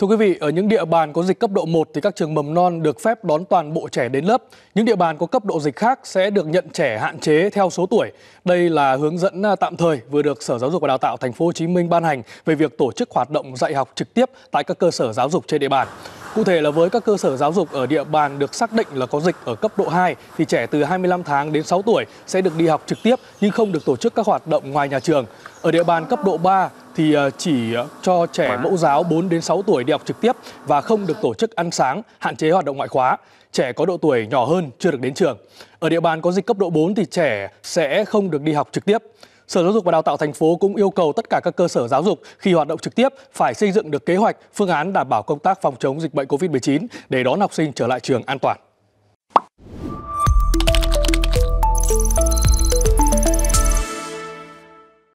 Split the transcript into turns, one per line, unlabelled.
Thưa quý vị, ở những địa bàn có dịch cấp độ 1 thì các trường mầm non được phép đón toàn bộ trẻ đến lớp. Những địa bàn có cấp độ dịch khác sẽ được nhận trẻ hạn chế theo số tuổi. Đây là hướng dẫn à, tạm thời vừa được Sở Giáo dục và Đào tạo Thành phố Hồ Chí Minh ban hành về việc tổ chức hoạt động dạy học trực tiếp tại các cơ sở giáo dục trên địa bàn. Cụ thể là với các cơ sở giáo dục ở địa bàn được xác định là có dịch ở cấp độ 2 thì trẻ từ 25 tháng đến 6 tuổi sẽ được đi học trực tiếp nhưng không được tổ chức các hoạt động ngoài nhà trường. Ở địa bàn cấp độ 3 thì ờ, chỉ ờ, cho trẻ mẫu giáo 4 đến 6 tuổi đi học trực tiếp và không được tổ chức ăn sáng, hạn chế hoạt động ngoại khóa. Trẻ có độ tuổi nhỏ hơn chưa được đến trường. Ở địa bàn có dịch cấp độ 4 thì trẻ sẽ không được đi học trực tiếp. Sở Giáo dục và Đào tạo thành phố cũng yêu cầu tất cả các cơ sở giáo dục khi hoạt động trực tiếp phải xây dựng được kế hoạch, phương án đảm bảo công tác phòng chống dịch bệnh COVID-19 để đón học sinh trở lại trường an toàn.